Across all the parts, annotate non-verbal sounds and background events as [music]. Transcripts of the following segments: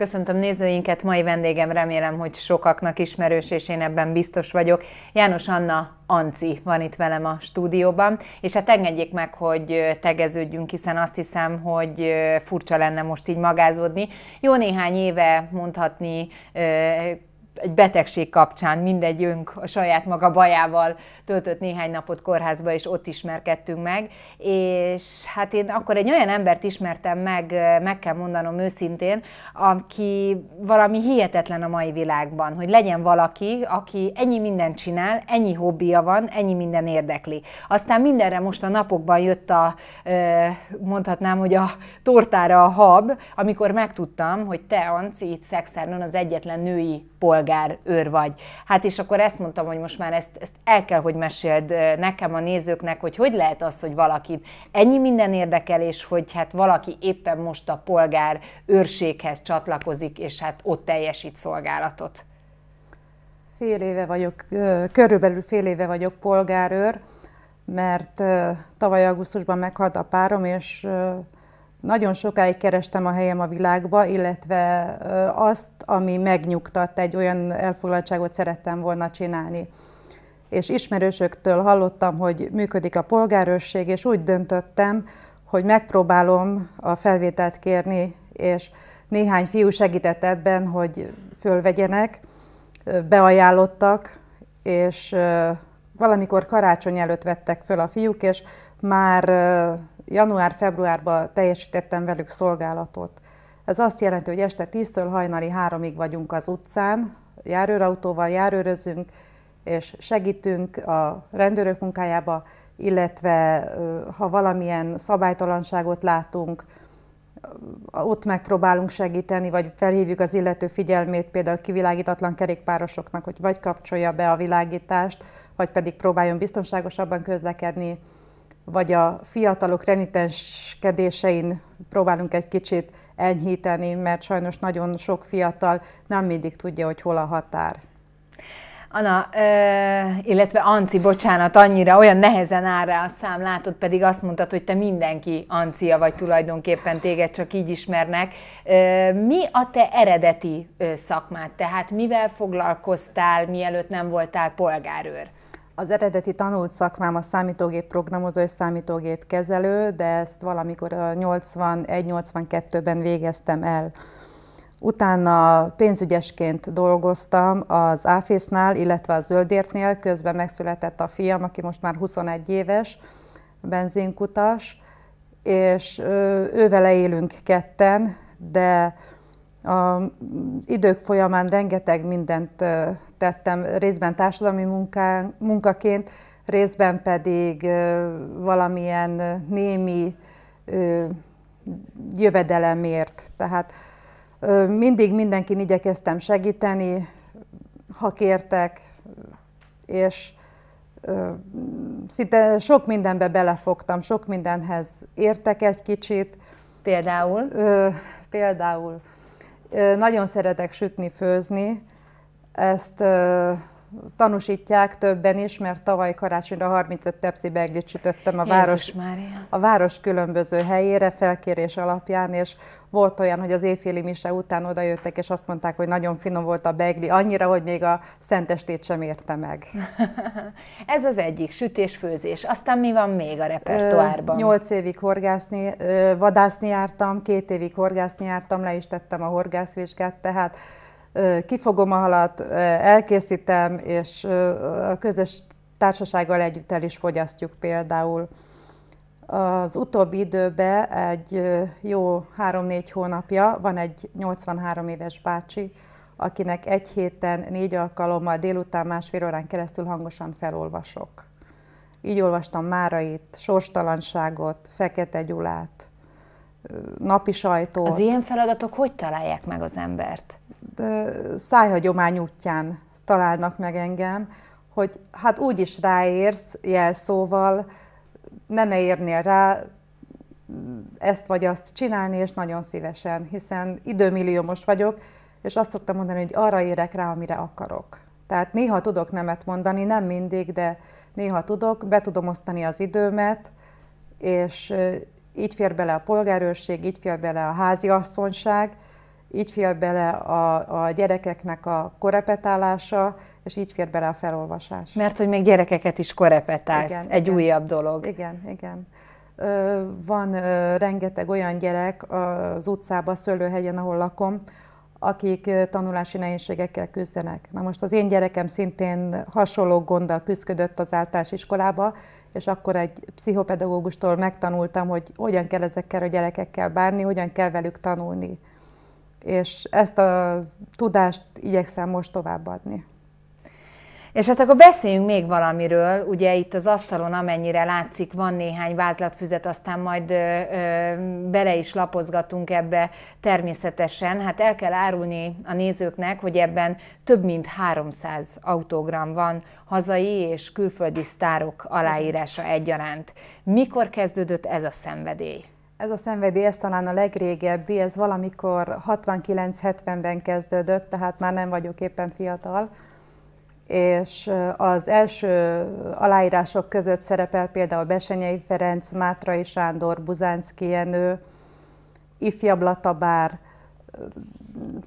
Köszöntöm nézőinket, mai vendégem remélem, hogy sokaknak ismerős, és én ebben biztos vagyok. János Anna Anci van itt velem a stúdióban, és hát engedjék meg, hogy tegeződjünk, hiszen azt hiszem, hogy furcsa lenne most így magázódni. Jó néhány éve mondhatni egy betegség kapcsán mindegyünk a saját maga bajával töltött néhány napot kórházba, és ott ismerkedtünk meg. És hát én akkor egy olyan embert ismertem meg, meg kell mondanom őszintén, aki valami hihetetlen a mai világban, hogy legyen valaki, aki ennyi mindent csinál, ennyi hobbija van, ennyi minden érdekli. Aztán mindenre most a napokban jött a, mondhatnám, hogy a tortára a hab, amikor megtudtam, hogy te, Anci, itt Szexernon az egyetlen női pol polgár őr vagy. Hát és akkor ezt mondtam, hogy most már ezt, ezt el kell, hogy meséld nekem, a nézőknek, hogy hogy lehet az, hogy valakit ennyi minden érdekel, és hogy hát valaki éppen most a polgár őrséghez csatlakozik, és hát ott teljesít szolgálatot. Fél éve vagyok, körülbelül fél éve vagyok polgárőr, mert tavaly augusztusban meghalt a párom, és nagyon sokáig kerestem a helyem a világba, illetve azt, ami megnyugtat, egy olyan elfoglaltságot szerettem volna csinálni. És ismerősöktől hallottam, hogy működik a polgárőrség, és úgy döntöttem, hogy megpróbálom a felvételt kérni, és néhány fiú segített ebben, hogy fölvegyenek, beajánlottak, és valamikor karácsony előtt vettek föl a fiúk, és már január-februárban teljesítettem velük szolgálatot. Ez azt jelenti, hogy este 10-től hajnali 3-ig vagyunk az utcán, járőrautóval járőrözünk, és segítünk a rendőrök munkájába, illetve ha valamilyen szabálytalanságot látunk, ott megpróbálunk segíteni, vagy felhívjuk az illető figyelmét például kivilágítatlan kerékpárosoknak, hogy vagy kapcsolja be a világítást, vagy pedig próbáljon biztonságosabban közlekedni, vagy a fiatalok renitenskedésein próbálunk egy kicsit enyhíteni, mert sajnos nagyon sok fiatal nem mindig tudja, hogy hol a határ. Anna, ö, illetve Anci, bocsánat, annyira olyan nehezen áll rá a szám, látod, pedig azt mondtad, hogy te mindenki Ancia vagy tulajdonképpen téged csak így ismernek. Ö, mi a te eredeti szakmád? Tehát mivel foglalkoztál, mielőtt nem voltál polgárőr? Az eredeti tanult szakmám a számítógép programozó és számítógép kezelő, de ezt valamikor 81-82-ben végeztem el. Utána pénzügyesként dolgoztam az Áfésznál, illetve a Zöldértnél, közben megszületett a fiam, aki most már 21 éves, benzinkutas, és ővele élünk ketten, de a mm, idők folyamán rengeteg mindent tettem, részben társadalmi munká, munkaként, részben pedig valamilyen némi jövedelemért. Tehát mindig mindenkin igyekeztem segíteni, ha kértek, és szinte sok mindenbe belefogtam, sok mindenhez értek egy kicsit. Például? például nagyon szeretek sütni, főzni, ezt tanúsítják többen is, mert tavaly karácsonyra 35 tepszi beglit sütöttem a város, a város különböző helyére felkérés alapján, és volt olyan, hogy az éjféli mise után odajöttek, és azt mondták, hogy nagyon finom volt a begli, annyira, hogy még a szentestét sem érte meg. [laughs] Ez az egyik, sütés, főzés. Aztán mi van még a repertoárban? Nyolc évig horgászni, vadászni jártam, két évig horgászni jártam, le is tettem a horgászvizsgát, tehát kifogom a halat, elkészítem, és a közös társasággal együtt el is fogyasztjuk például. Az utóbbi időben egy jó 3-4 hónapja van egy 83 éves bácsi, akinek egy héten négy alkalommal délután másfél órán keresztül hangosan felolvasok. Így olvastam Márait, Sorstalanságot, Fekete Gyulát, napi sajtót. Az ilyen feladatok hogy találják meg az embert? szájhagyomány útján találnak meg engem, hogy hát úgy is ráérsz jelszóval, nem érnél rá ezt vagy azt csinálni, és nagyon szívesen, hiszen időmilliómos vagyok, és azt szoktam mondani, hogy arra érek rá, amire akarok. Tehát néha tudok nemet mondani, nem mindig, de néha tudok, be tudom osztani az időmet, és így fér bele a polgárőrség, így fér bele a házi asszonyság, így fér bele a, a gyerekeknek a korepetálása, és így fér bele a felolvasás. Mert hogy még gyerekeket is korepetálsz, igen, egy igen. újabb dolog. Igen, igen. Van rengeteg olyan gyerek az utcában, Szőlőhegyen, ahol lakom, akik tanulási nehézségekkel küzdenek. Na most az én gyerekem szintén hasonló gonddal küzdött az általános iskolába, és akkor egy pszichopedagógustól megtanultam, hogy hogyan kell ezekkel a gyerekekkel bánni, hogyan kell velük tanulni és ezt a tudást igyekszem most továbbadni. És hát akkor beszéljünk még valamiről, ugye itt az asztalon amennyire látszik, van néhány vázlatfüzet, aztán majd ö, ö, bele is lapozgatunk ebbe természetesen. Hát el kell árulni a nézőknek, hogy ebben több mint 300 autogram van, hazai és külföldi sztárok aláírása egyaránt. Mikor kezdődött ez a szenvedély? Ez a szenvedély, ez talán a legrégebbi, ez valamikor 69-70-ben kezdődött, tehát már nem vagyok éppen fiatal, és az első aláírások között szerepel például Besenyei Ferenc, Mátrai Sándor, Buzánszki Jenő, Ifjabb Latabár,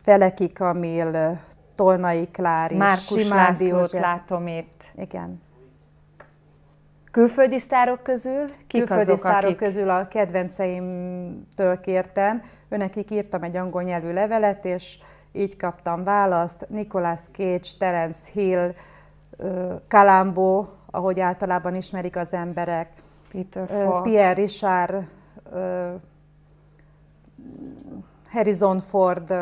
Feleki Kamil, Tolnai Klári, Márkus Simádi Lászlót József. látom itt. Igen. Külföldi sztárok közül? Kik Külföldi azok, sztárok akik? közül a kedvenceimtől kértem. Önekik írtam egy angol nyelvű levelet, és így kaptam választ. Nicolas Cage, Terence Hill, Kalambó, ahogy általában ismerik az emberek. Peter Falk. Pierre Richard, Harrison Ford,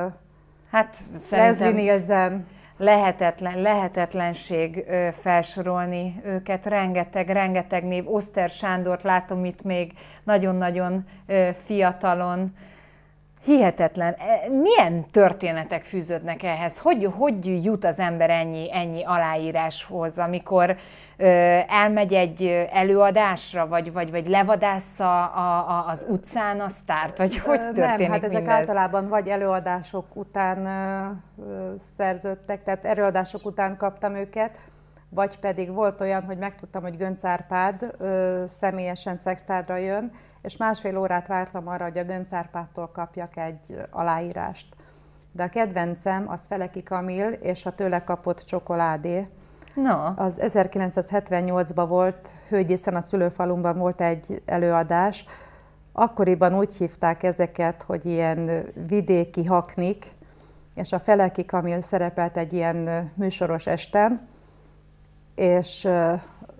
hát, Leslie Nielsen lehetetlen, lehetetlenség felsorolni őket, rengeteg, rengeteg név, Oszter Sándort látom itt még nagyon-nagyon fiatalon, Hihetetlen. E, milyen történetek fűződnek ehhez? Hogy, hogy jut az ember ennyi, ennyi aláíráshoz, amikor ö, elmegy egy előadásra, vagy, vagy, vagy levadásza a, a, az utcán a sztárt? Vagy hogy történik Nem, hát ezek mindez? általában vagy előadások után ö, ö, szerződtek, tehát előadások után kaptam őket, vagy pedig volt olyan, hogy megtudtam, hogy Gönc Árpád ö, személyesen szexádra jön, és másfél órát vártam arra, hogy a Gönc Árpádtól kapjak egy aláírást. De a kedvencem az Feleki Kamil és a tőle kapott csokoládé. No. Az 1978-ban volt, Hőgyészen a szülőfalumban volt egy előadás. Akkoriban úgy hívták ezeket, hogy ilyen vidéki haknik, és a Feleki Kamil szerepelt egy ilyen műsoros esten, és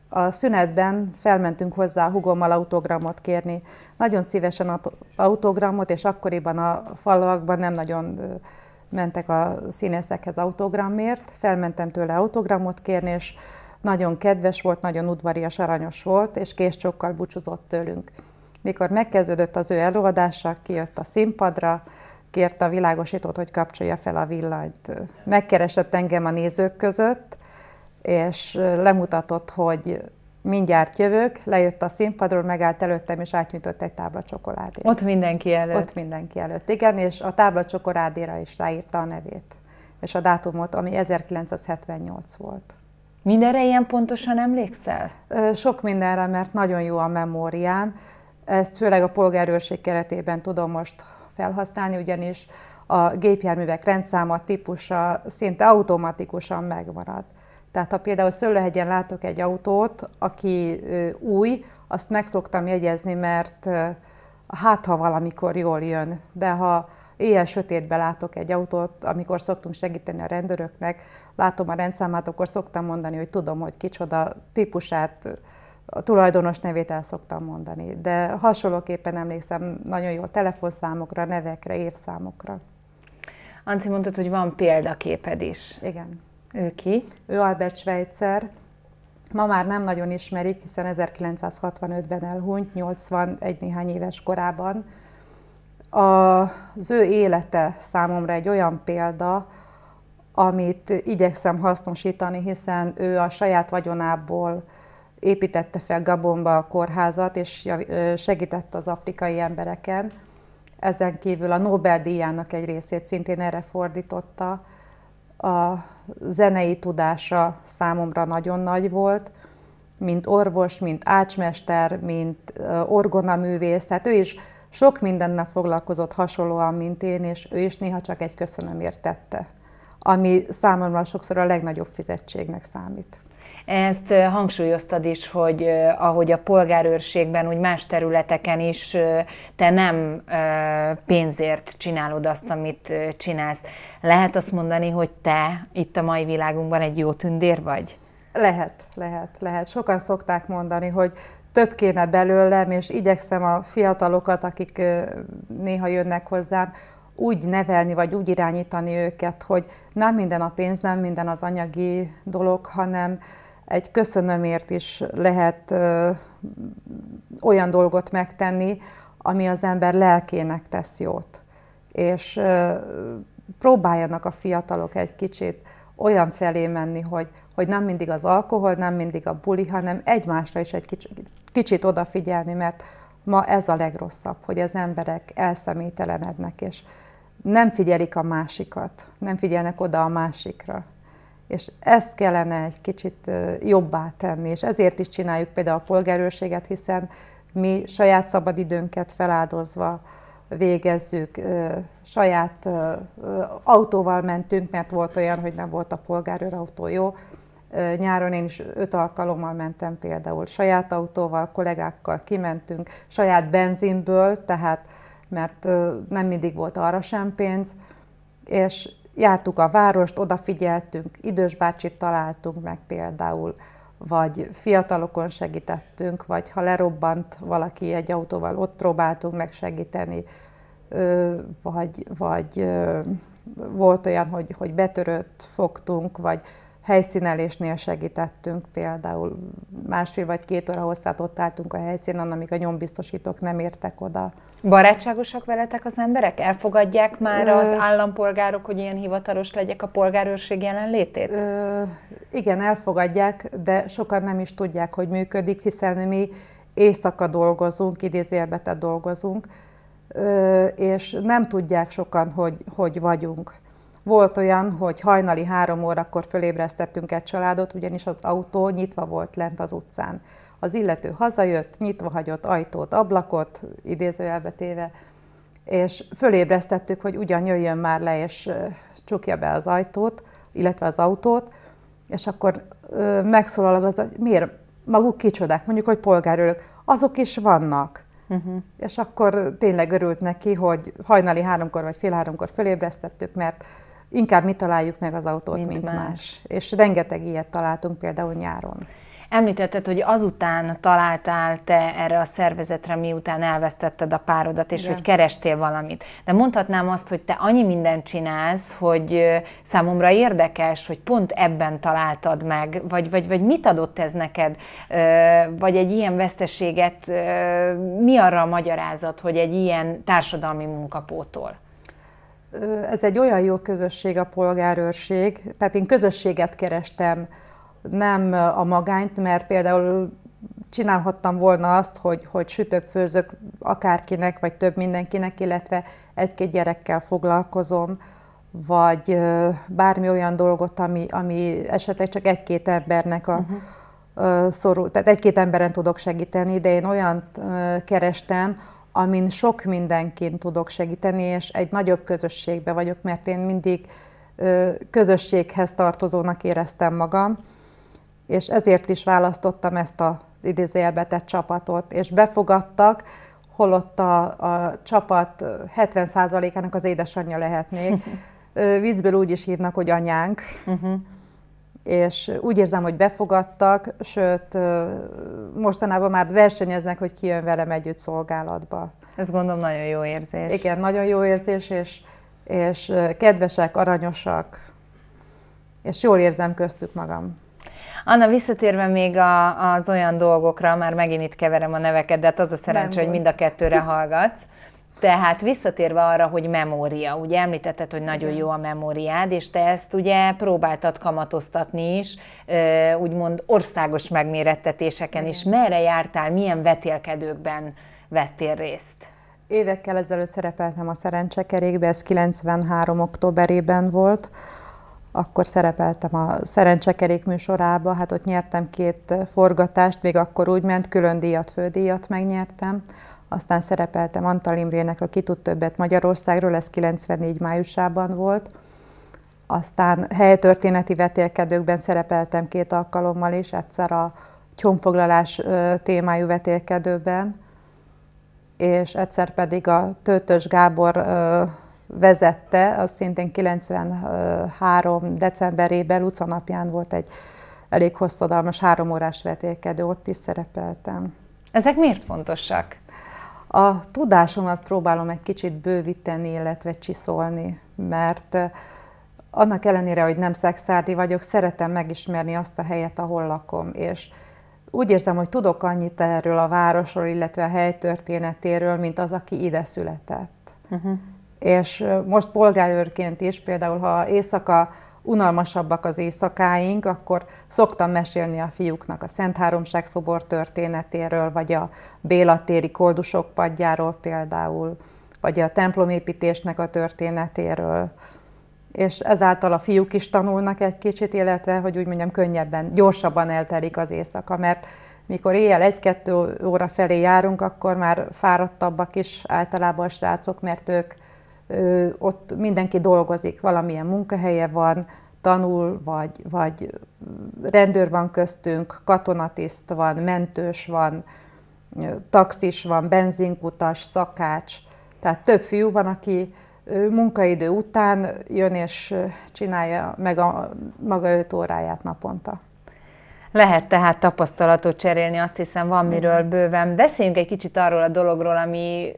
a szünetben felmentünk hozzá hugommal autogramot kérni. Nagyon szívesen autogramot, és akkoriban a falvakban nem nagyon mentek a színészekhez autogramért. Felmentem tőle autogramot kérni, és nagyon kedves volt, nagyon udvarias, aranyos volt, és késcsokkal búcsúzott tőlünk. Mikor megkezdődött az ő előadása, kijött a színpadra, kérte a világosítót, hogy kapcsolja fel a villanyt. Megkeresett engem a nézők között, és lemutatott, hogy mindjárt jövök, lejött a színpadról, megállt előttem, és átnyújtott egy tábla csokoládét. Ott mindenki előtt. Ott mindenki előtt, igen, és a tábla csokoládéra is ráírta a nevét, és a dátumot, ami 1978 volt. Mindenre ilyen pontosan emlékszel? Sok mindenre, mert nagyon jó a memóriám. Ezt főleg a polgárőrség keretében tudom most felhasználni, ugyanis a gépjárművek rendszáma, típusa szinte automatikusan megmarad. Tehát ha például Szöllőhegyen látok egy autót, aki új, azt meg szoktam jegyezni, mert hát ha valamikor jól jön, de ha éjjel sötétben látok egy autót, amikor szoktunk segíteni a rendőröknek, látom a rendszámát, akkor szoktam mondani, hogy tudom, hogy kicsoda típusát, a tulajdonos nevét el szoktam mondani. De hasonlóképpen emlékszem nagyon jól telefonszámokra, nevekre, évszámokra. Anci, mondtad, hogy van példaképed is. Igen. Ő ki? Ő Albert Schweitzer. Ma már nem nagyon ismerik, hiszen 1965-ben elhunyt, 81 néhány éves korában. Az ő élete számomra egy olyan példa, amit igyekszem hasznosítani, hiszen ő a saját vagyonából építette fel Gabonba a kórházat, és segített az afrikai embereken. Ezen kívül a Nobel-díjának egy részét szintén erre fordította, a zenei tudása számomra nagyon nagy volt, mint orvos, mint ácsmester, mint orgonaművész, tehát ő is sok mindennel foglalkozott hasonlóan, mint én, és ő is néha csak egy köszönömért tette, ami számomra sokszor a legnagyobb fizetségnek számít. Ezt hangsúlyoztad is, hogy ahogy a polgárőrségben, úgy más területeken is te nem pénzért csinálod azt, amit csinálsz. Lehet azt mondani, hogy te itt a mai világunkban egy jó tündér vagy? Lehet, lehet, lehet. Sokan szokták mondani, hogy több kéne belőlem, és igyekszem a fiatalokat, akik néha jönnek hozzám, úgy nevelni, vagy úgy irányítani őket, hogy nem minden a pénz, nem minden az anyagi dolog, hanem egy köszönömért is lehet ö, olyan dolgot megtenni, ami az ember lelkének tesz jót. És ö, próbáljanak a fiatalok egy kicsit olyan felé menni, hogy, hogy nem mindig az alkohol, nem mindig a buli, hanem egymásra is egy kicsit, kicsit odafigyelni, mert ma ez a legrosszabb, hogy az emberek elszemételenednek, és nem figyelik a másikat, nem figyelnek oda a másikra és ezt kellene egy kicsit jobbá tenni, és ezért is csináljuk például a polgárőrséget, hiszen mi saját szabadidőnket feláldozva végezzük, saját autóval mentünk, mert volt olyan, hogy nem volt a polgárőrautó jó. Nyáron én is öt alkalommal mentem például, saját autóval, kollégákkal kimentünk, saját benzinből, tehát mert nem mindig volt arra sem pénz, és jártuk a várost, odafigyeltünk, idős bácsit találtunk meg például, vagy fiatalokon segítettünk, vagy ha lerobbant valaki egy autóval, ott próbáltunk meg segíteni, vagy, vagy volt olyan, hogy, hogy betörött fogtunk, vagy helyszínelésnél segítettünk, például másfél vagy két óra hosszát ott álltunk a helyszínen, amíg a nyombiztosítók nem értek oda. Barátságosak veletek az emberek? Elfogadják már ö, az állampolgárok, hogy ilyen hivatalos legyek a polgárőrség jelenlétét? Ö, igen, elfogadják, de sokan nem is tudják, hogy működik, hiszen mi éjszaka dolgozunk, idézőjelbetet dolgozunk, és nem tudják sokan, hogy, hogy vagyunk. Volt olyan, hogy hajnali három órakor fölébresztettünk egy családot, ugyanis az autó nyitva volt lent az utcán. Az illető hazajött, nyitva hagyott ajtót, ablakot, idézőjelbe téve, és fölébresztettük, hogy ugyan jöjjön már le, és csukja be az ajtót, illetve az autót, és akkor megszólal az, hogy miért maguk kicsodák, mondjuk, hogy polgárőrök, azok is vannak. Uh-huh. És akkor tényleg örült neki, hogy hajnali háromkor vagy fél háromkor fölébresztettük, mert inkább mi találjuk meg az autót, mint, mint más. más. És rengeteg ilyet találtunk például nyáron. Említetted, hogy azután találtál te erre a szervezetre, miután elvesztetted a párodat, és Igen. hogy kerestél valamit. De mondhatnám azt, hogy te annyi mindent csinálsz, hogy számomra érdekes, hogy pont ebben találtad meg, vagy, vagy, vagy mit adott ez neked, vagy egy ilyen veszteséget, mi arra a magyarázat, hogy egy ilyen társadalmi munkapótól? ez egy olyan jó közösség a polgárőrség, tehát én közösséget kerestem, nem a magányt, mert például csinálhattam volna azt, hogy, hogy sütök, főzök akárkinek, vagy több mindenkinek, illetve egy-két gyerekkel foglalkozom, vagy bármi olyan dolgot, ami, ami esetleg csak egy-két embernek a uh-huh. szorul, tehát egy-két emberen tudok segíteni, de én olyant kerestem, amin sok mindenkin tudok segíteni, és egy nagyobb közösségbe vagyok, mert én mindig közösséghez tartozónak éreztem magam, és ezért is választottam ezt az idézőjelbetett csapatot, és befogadtak, holott a, a csapat 70%-ának az édesanyja lehetnék. [laughs] Viccből úgy is hívnak, hogy anyánk. Uh-huh és úgy érzem, hogy befogadtak, sőt, mostanában már versenyeznek, hogy ki jön velem együtt szolgálatba. Ez gondolom nagyon jó érzés. Igen, nagyon jó érzés, és, és kedvesek, aranyosak, és jól érzem köztük magam. Anna, visszatérve még a, az olyan dolgokra, már megint itt keverem a neveket, de hát az a szerencsé, hogy mind a kettőre [laughs] hallgatsz, tehát visszatérve arra, hogy memória, ugye említetted, hogy nagyon jó a memóriád, és te ezt ugye próbáltad kamatoztatni is, úgymond országos megmérettetéseken is. Merre jártál, milyen vetélkedőkben vettél részt? Évekkel ezelőtt szerepeltem a szerencsekerékbe, ez 93. októberében volt, akkor szerepeltem a szerencsekerék műsorába, hát ott nyertem két forgatást, még akkor úgy ment, külön díjat, fődíjat megnyertem aztán szerepeltem Antal Imrének, Ki tud többet Magyarországról, ez 94 májusában volt. Aztán helytörténeti vetélkedőkben szerepeltem két alkalommal is, egyszer a csomfoglalás témájú vetélkedőben, és egyszer pedig a Töltös Gábor vezette, az szintén 93. decemberében, Luca napján volt egy elég hosszadalmas háromórás vetélkedő, ott is szerepeltem. Ezek miért fontosak? a tudásomat próbálom egy kicsit bővíteni, illetve csiszolni, mert eh, annak ellenére, hogy nem szexárdi vagyok, szeretem megismerni azt a helyet, ahol lakom, és úgy érzem, hogy tudok annyit erről a városról, illetve a hely történetéről, mint az, aki ide született. Uh-huh. És eh, most polgárőrként is, például ha éjszaka unalmasabbak az éjszakáink, akkor szoktam mesélni a fiúknak a Szent Háromság szobor történetéről, vagy a Bélatéri koldusok padjáról például, vagy a templomépítésnek a történetéről. És ezáltal a fiúk is tanulnak egy kicsit, illetve, hogy úgy mondjam, könnyebben, gyorsabban eltelik az éjszaka, mert mikor éjjel egy-kettő óra felé járunk, akkor már fáradtabbak is általában a srácok, mert ők ott mindenki dolgozik, valamilyen munkahelye van, tanul, vagy, vagy rendőr van köztünk, katonatiszt van, mentős van, taxis van, benzinkutas, szakács. Tehát több fiú van, aki munkaidő után jön és csinálja meg a maga 5 óráját naponta. Lehet tehát tapasztalatot cserélni, azt hiszem van miről bőven. Beszéljünk egy kicsit arról a dologról, ami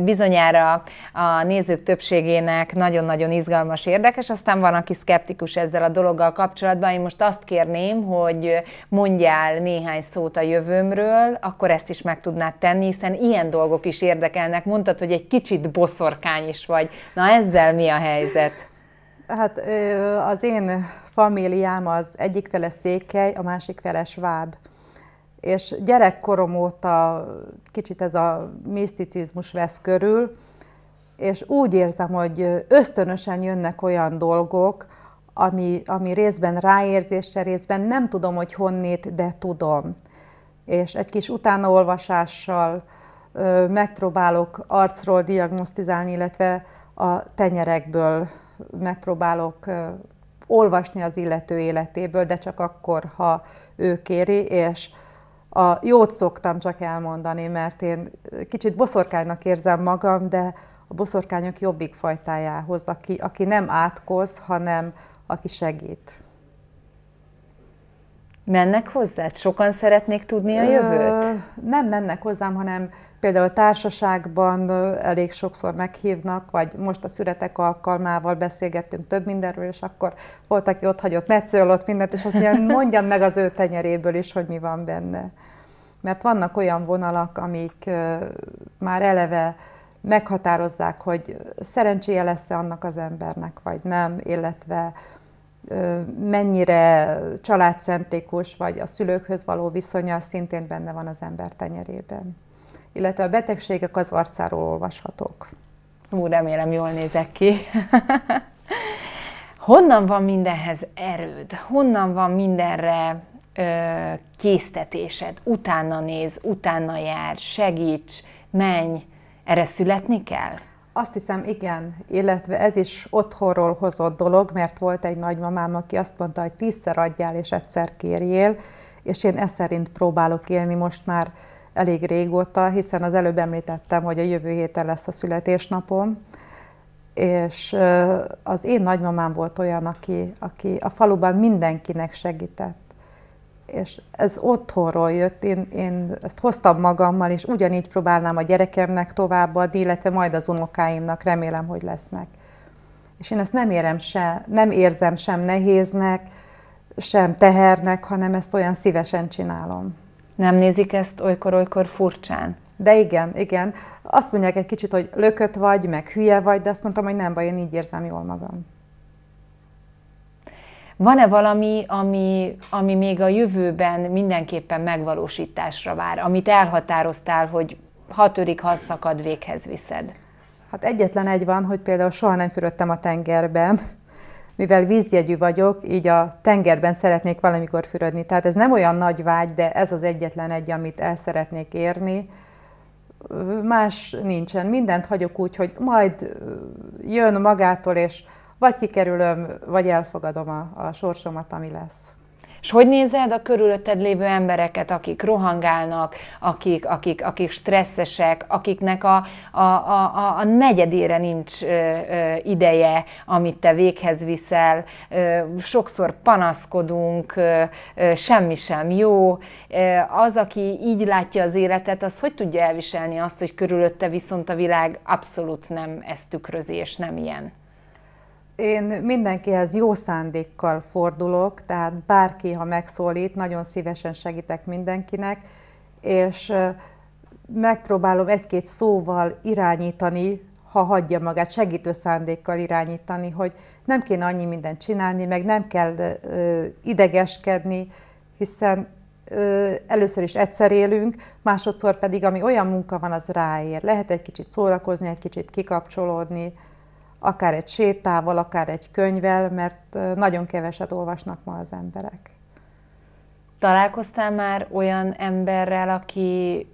bizonyára a nézők többségének nagyon-nagyon izgalmas, érdekes, aztán van, aki szkeptikus ezzel a dologgal kapcsolatban. Én most azt kérném, hogy mondjál néhány szót a jövőmről, akkor ezt is meg tudnád tenni, hiszen ilyen dolgok is érdekelnek. Mondtad, hogy egy kicsit boszorkány is vagy. Na ezzel mi a helyzet? Hát az én familiám az egyik fele székely, a másik fele sváb. És gyerekkorom óta kicsit ez a miszticizmus vesz körül, és úgy érzem, hogy ösztönösen jönnek olyan dolgok, ami, ami részben ráérzéssel, részben nem tudom, hogy honnét, de tudom. És egy kis utánaolvasással megpróbálok arcról diagnosztizálni, illetve a tenyerekből megpróbálok olvasni az illető életéből, de csak akkor, ha ő kéri, és a jót szoktam csak elmondani, mert én kicsit boszorkánynak érzem magam, de a boszorkányok jobbik fajtájához, aki, aki nem átkoz, hanem aki segít. Mennek hozzád? Sokan szeretnék tudni a jövőt? Ö, nem mennek hozzám, hanem például a társaságban elég sokszor meghívnak, vagy most a születek alkalmával beszélgettünk több mindenről, és akkor volt, aki ott hagyott metszőlott mindent, és akkor [laughs] mondjam meg az ő tenyeréből is, hogy mi van benne. Mert vannak olyan vonalak, amik már eleve meghatározzák, hogy szerencséje lesz-e annak az embernek, vagy nem, illetve mennyire családszentékos vagy a szülőkhöz való viszonya szintén benne van az ember tenyerében. Illetve a betegségek az arcáról olvashatók. Ú, remélem jól nézek ki. [laughs] honnan van mindenhez erőd? Honnan van mindenre ö, késztetésed? Utána néz, utána jár, segíts, menj. Erre születni kell? Azt hiszem, igen, illetve ez is otthonról hozott dolog, mert volt egy nagymamám, aki azt mondta, hogy tízszer adjál és egyszer kérjél, és én ezt szerint próbálok élni most már elég régóta, hiszen az előbb említettem, hogy a jövő héten lesz a születésnapom, és az én nagymamám volt olyan, aki, aki a faluban mindenkinek segített és ez otthonról jött, én, én ezt hoztam magammal, és ugyanígy próbálnám a gyerekemnek továbbadni, illetve majd az unokáimnak, remélem, hogy lesznek. És én ezt nem érem se, nem érzem sem nehéznek, sem tehernek, hanem ezt olyan szívesen csinálom. Nem nézik ezt olykor-olykor furcsán? De igen, igen. Azt mondják egy kicsit, hogy lökött vagy, meg hülye vagy, de azt mondtam, hogy nem baj, én így érzem jól magam. Van-e valami, ami, ami még a jövőben mindenképpen megvalósításra vár, amit elhatároztál, hogy ha törik, ha szakad, véghez viszed? Hát egyetlen egy van, hogy például soha nem fürödtem a tengerben, mivel vízjegyű vagyok, így a tengerben szeretnék valamikor fürödni. Tehát ez nem olyan nagy vágy, de ez az egyetlen egy, amit el szeretnék érni. Más nincsen. Mindent hagyok úgy, hogy majd jön magától, és vagy kikerülöm, vagy elfogadom a, a sorsomat, ami lesz. És hogy nézed a körülötted lévő embereket, akik rohangálnak, akik, akik, akik stresszesek, akiknek a, a, a, a negyedére nincs ö, ö, ideje, amit te véghez viszel, ö, sokszor panaszkodunk, ö, ö, semmi sem jó. Ö, az, aki így látja az életet, az hogy tudja elviselni azt, hogy körülötte viszont a világ abszolút nem ezt tükrözi, és nem ilyen? én mindenkihez jó szándékkal fordulok, tehát bárki, ha megszólít, nagyon szívesen segítek mindenkinek, és megpróbálom egy-két szóval irányítani, ha hagyja magát, segítő szándékkal irányítani, hogy nem kéne annyi mindent csinálni, meg nem kell ö, idegeskedni, hiszen ö, először is egyszer élünk, másodszor pedig, ami olyan munka van, az ráér. Lehet egy kicsit szórakozni, egy kicsit kikapcsolódni, akár egy sétával, akár egy könyvel, mert nagyon keveset olvasnak ma az emberek. Találkoztál már olyan emberrel, aki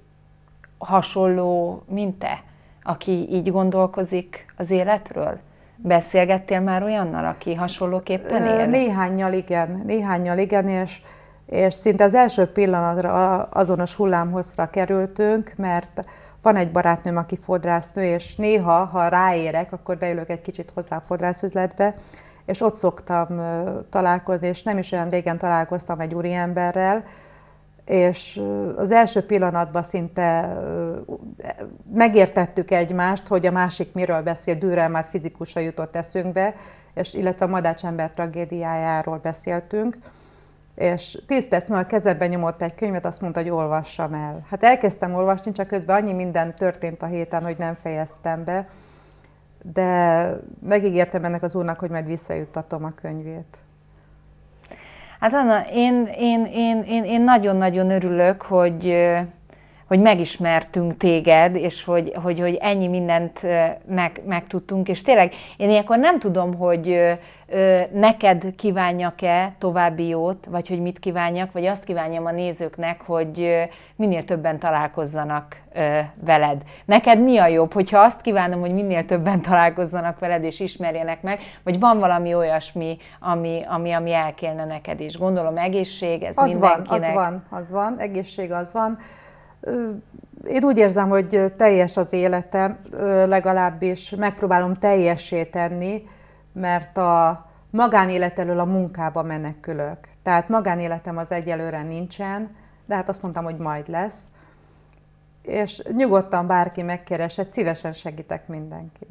hasonló, mint te? Aki így gondolkozik az életről? Beszélgettél már olyannal, aki hasonlóképpen él? Néhányal igen, néhányal igen, és, és szinte az első pillanatra azonos hullámhozra kerültünk, mert van egy barátnőm, aki fodrásznő, és néha, ha ráérek, akkor beülök egy kicsit hozzá a fodrászüzletbe, és ott szoktam találkozni, és nem is olyan régen találkoztam egy úriemberrel, és az első pillanatban szinte megértettük egymást, hogy a másik miről beszél, dűrel már fizikusra jutott eszünkbe, és illetve a madácsember tragédiájáról beszéltünk, és tíz perc múlva a nyomott egy könyvet, azt mondta, hogy olvassam el. Hát elkezdtem olvasni, csak közben annyi minden történt a héten, hogy nem fejeztem be, de megígértem ennek az úrnak, hogy majd visszajuttatom a könyvét. Hát Anna, én, én, én, én, én nagyon-nagyon örülök, hogy, hogy megismertünk téged, és hogy, hogy, hogy ennyi mindent meg, megtudtunk, és tényleg én ilyenkor nem tudom, hogy, neked kívánjak-e további jót, vagy hogy mit kívánjak, vagy azt kívánjam a nézőknek, hogy minél többen találkozzanak veled. Neked mi a jobb, hogyha azt kívánom, hogy minél többen találkozzanak veled és ismerjenek meg, vagy van valami olyasmi, ami, ami, ami elkélne neked is? Gondolom egészség, ez az mindenkinek. Van, az van, az van, egészség az van. Én úgy érzem, hogy teljes az életem, legalábbis megpróbálom teljessé tenni, mert a magánélet elől a munkába menekülök. Tehát magánéletem az egyelőre nincsen, de hát azt mondtam, hogy majd lesz. És nyugodtan bárki megkeresett, szívesen segítek mindenki.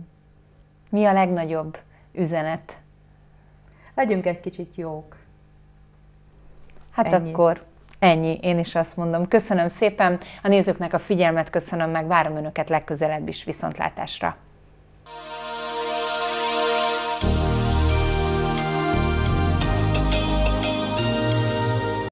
Mi a legnagyobb üzenet? Legyünk egy kicsit jók. Hát ennyi. akkor ennyi, én is azt mondom. Köszönöm szépen a nézőknek a figyelmet, köszönöm meg, várom önöket legközelebb is viszontlátásra.